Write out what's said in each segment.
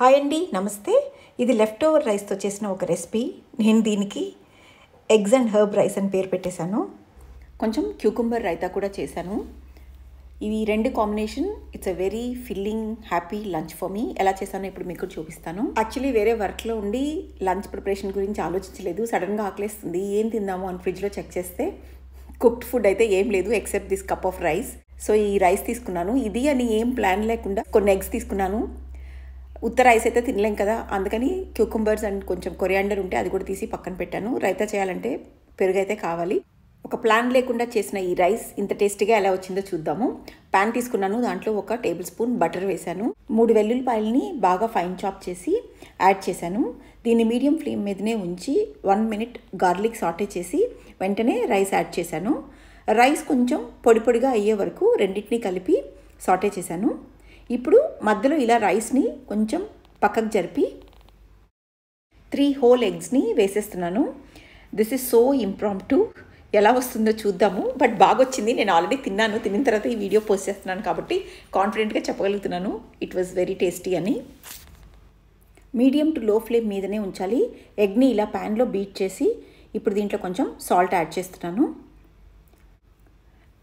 hi అండి నమస్తే ఇది లెఫ్ట్ ఓవర్ రైస్తో చేసిన ఒక రెసిపీ నేను దీనికి ఎగ్స్ అండ్ హర్బ్ రైస్ అని పేరు పెట్టేశాను కొంచెం క్యూకుంబర్ రైతా కూడా చేశాను ఇవి రెండు combination it's a very filling happy lunch for me ఎలా చేశానో ఇప్పుడు మీకు చూపిస్తాను యాక్చువల్లీ వేరే వర్క్లో ఉండి లంచ్ ప్రిపరేషన్ గురించి ఆలోచించలేదు సడన్గా ఆకలేస్తుంది ఏం తిందాము అని ఫ్రిడ్జ్లో చెక్ చేస్తే కుక్డ్ ఫుడ్ అయితే ఏం లేదు except this cup of rice so ఈ రైస్ తీసుకున్నాను ఇది అని ఏం ప్లాన్ లేకుండా కొన్ని ఎగ్స్ తీసుకున్నాను ఉత్త రైస్ అయితే తినలేం కదా అందుకని క్యూకుంబర్స్ అండ్ కొంచెం కొరియాండర్ ఉంటే అది కూడా తీసి పక్కన పెట్టాను రైతా చేయాలంటే పెరుగైతే కావాలి ఒక ప్లాన్ లేకుండా చేసిన ఈ రైస్ ఇంత టేస్టీగా ఎలా వచ్చిందో చూద్దాము ప్యాన్ తీసుకున్నాను దాంట్లో ఒక టేబుల్ స్పూన్ బటర్ వేశాను మూడు వెల్లుల్లిపాయలని బాగా ఫైన్ చాప్ చేసి యాడ్ చేశాను దీన్ని మీడియం ఫ్లేమ్ మీదనే ఉంచి వన్ మినిట్ గార్లిక్ సాటే చేసి వెంటనే రైస్ యాడ్ చేశాను రైస్ కొంచెం పొడి పొడిగా అయ్యే వరకు రెండింటిని కలిపి సాటే చేశాను ఇప్పుడు మధ్యలో ఇలా రైస్ని కొంచెం పక్కకు జరిపి త్రీ హోల్ ఎగ్స్ని వేసేస్తున్నాను this is so impromptu ఎలా వస్తుందో చూద్దాము బట్ బాగా వచ్చింది నేను ఆల్రెడీ తిన్నాను తిన్న తర్వాత ఈ వీడియో పోస్ట్ చేస్తున్నాను కాబట్టి కాన్ఫిడెంట్గా చెప్పగలుగుతున్నాను ఇట్ వాజ్ వెరీ టేస్టీ అని మీడియం టు లో ఫ్లేమ్ మీదనే ఉంచాలి ఎగ్ని ఇలా ప్యాన్లో బీట్ చేసి ఇప్పుడు దీంట్లో కొంచెం సాల్ట్ యాడ్ చేస్తున్నాను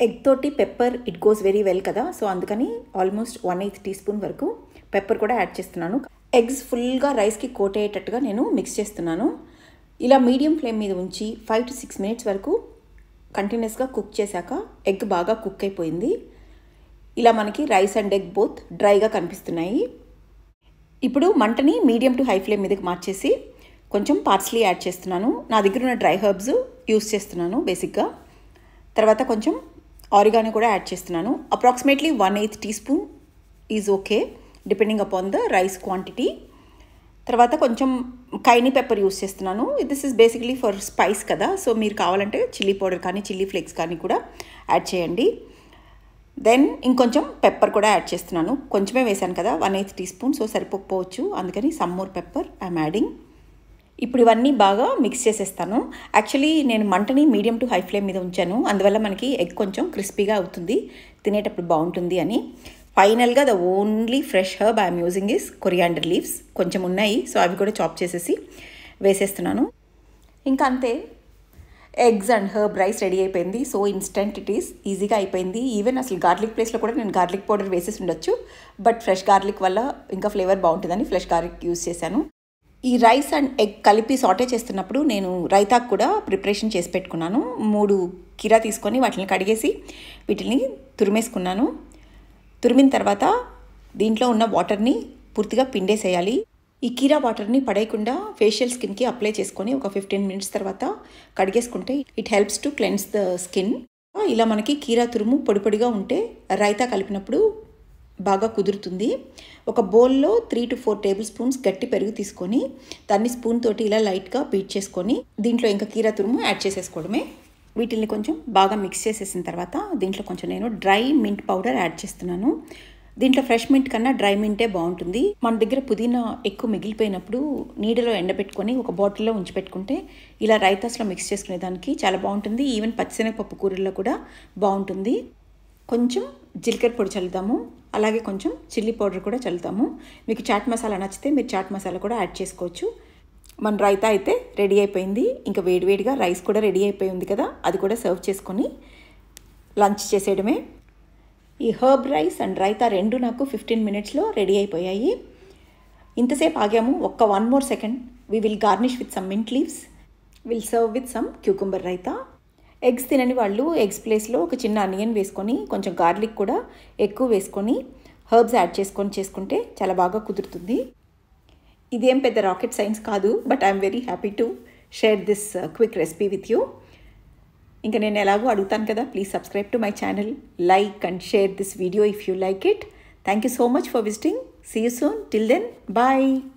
ఎగ్ తోటి pepper it goes very well కదా సో అందుకని almost one eighth teaspoon వరకు పెప్పర్ కూడా యాడ్ చేస్తున్నాను ఎగ్స్ ఫుల్గా రైస్కి కోట్ అయ్యేటట్టుగా నేను మిక్స్ చేస్తున్నాను ఇలా మీడియం ఫ్లేమ్ మీద ఉంచి ఫైవ్ టు సిక్స్ మినిట్స్ వరకు కంటిన్యూస్గా కుక్ చేశాక ఎగ్ బాగా కుక్ అయిపోయింది ఇలా మనకి రైస్ అండ్ ఎగ్ బోత్ డ్రైగా కనిపిస్తున్నాయి ఇప్పుడు మంటని మీడియం టు హై ఫ్లేమ్ మీదకి మార్చేసి కొంచెం పార్స్లీ యాడ్ చేస్తున్నాను నా దగ్గర ఉన్న డ్రై హర్బ్స్ యూస్ చేస్తున్నాను బేసిక్గా తర్వాత కొంచెం ఆరిగానో కూడా యాడ్ చేస్తున్నాను approximately one eighth teaspoon is okay depending upon the rice quantity తర్వాత కొంచెం కైనీ పెప్పర్ యూస్ చేస్తున్నాను this is basically for spice కదా సో మీరు కావాలంటే చిల్లీ పౌడర్ కానీ చిల్లీ ఫ్లేక్స్ కానీ కూడా యాడ్ చేయండి దెన్ ఇంకొంచెం పెప్పర్ కూడా యాడ్ చేస్తున్నాను కొంచెమే వేశాను కదా one eighth teaspoon so సరిపోకపోవచ్చు అందుకని సమ్మోర్ పెప్పర్ ఐఎమ్ యాడింగ్ ఇప్పుడు ఇవన్నీ బాగా మిక్స్ చేసేస్తాను యాక్చువల్లీ నేను మంటని మీడియం టు హై ఫ్లేమ్ మీద ఉంచాను అందువల్ల మనకి ఎగ్ కొంచెం క్రిస్పీగా అవుతుంది తినేటప్పుడు బాగుంటుంది అని ఫైనల్గా the only fresh herb I'm using is coriander leaves కొంచెం ఉన్నాయి సో అవి కూడా చాప్ చేసేసి వేసేస్తున్నాను ఇంకా అంతే eggs and herb rice ready అయిపోయింది సో ఇన్స్టెంట్ ఇట్ ఈస్ ఈజీగా అయిపోయింది ఈవెన్ అసలు గార్లిక్ ప్లేస్లో కూడా నేను గార్లిక్ పౌడర్ వేసేసి ఉండొచ్చు బట్ ఫ్రెష్ గార్లిక్ వల్ల ఇంకా ఫ్లేవర్ బాగుంటుందని ఫ్రెష్ గార్లిక్ యూస్ చేశాను ఈ రైస్ అండ్ ఎగ్ కలిపి సాటే చేస్తున్నప్పుడు నేను రైతాకు కూడా ప్రిపరేషన్ చేసి పెట్టుకున్నాను మూడు కీరా తీసుకొని వాటిని కడిగేసి వీటిని తురిమేసుకున్నాను తురిమిన తర్వాత దీంట్లో ఉన్న వాటర్ని పూర్తిగా పిండేసేయాలి ఈ కీరా వాటర్ని పడేయకుండా ఫేషియల్ స్కిన్కి అప్లై చేసుకొని ఒక ఫిఫ్టీన్ మినిట్స్ తర్వాత కడిగేసుకుంటే it helps to cleanse the skin ఇలా మనకి కీరా తురుము పొడి పొడిగా ఉంటే రైతా కలిపినప్పుడు బాగా కుదురుతుంది ఒక బౌల్లో three to four tablespoons గట్టి పెరుగు తీసుకొని దాన్ని స్పూన్ తోటి ఇలా లైట్గా బీట్ చేసుకొని దీంట్లో ఇంకా కీరా తురుము యాడ్ చేసేసుకోవడమే వీటిని కొంచెం బాగా మిక్స్ చేసేసిన తర్వాత దీంట్లో కొంచెం నేను డ్రై మింట్ పౌడర్ యాడ్ చేస్తున్నాను దీంట్లో ఫ్రెష్ మింట్ కన్నా డ్రై మింటే బాగుంటుంది మన దగ్గర పుదీనా ఎక్కువ మిగిలిపోయినప్పుడు నీడలో ఎండబెట్టుకొని ఒక బాటిల్లో ఉంచి పెట్టుకుంటే ఇలా రైతాస్లో మిక్స్ చేసుకునేదానికి చాలా బాగుంటుంది ఈవెన్ పచ్చిశనగపప్పు కూరల్లో కూడా బాగుంటుంది కొంచెం జీలకర్ర పొడి చల్లుతాము అలాగే కొంచెం చిల్లీ పౌడర్ కూడా చల్లుతాము మీకు చాట్ మసాలా నచ్చితే మీరు చాట్ మసాలా కూడా యాడ్ చేసుకోవచ్చు మన రైతా అయితే రెడీ అయిపోయింది ఇంకా వేడివేడిగా రైస్ కూడా రెడీ అయిపోయి ఉంది కదా అది కూడా సర్వ్ చేసుకొని లంచ్ చేసేయడమే ఈ హర్బ్ రైస్ అండ్ రైతా రెండు నాకు ఫిఫ్టీన్ మినిట్స్లో రెడీ అయిపోయాయి ఇంతసేపు ఆగాము ఒక్క one more second we will garnish with some mint leaves will serve with some cucumber raita eggs తినని వాళ్ళు ఎగ్స్ ప్లేస్లో ఒక చిన్న అనియన్ వేసుకొని కొంచెం గార్లిక్ కూడా ఎక్కువ వేసుకొని హర్బ్స్ యాడ్ చేసుకొని చేసుకుంటే చాలా బాగా కుదురుతుంది ఇదేం పెద్ద రాకెట్ సైన్స్ కాదు but I'm very happy to share this uh, quick recipe with you ఇంకా నేను ఎలాగో అడుగుతాను కదా please subscribe to my channel like and share this video if you like it thank you so much for visiting see you soon till then bye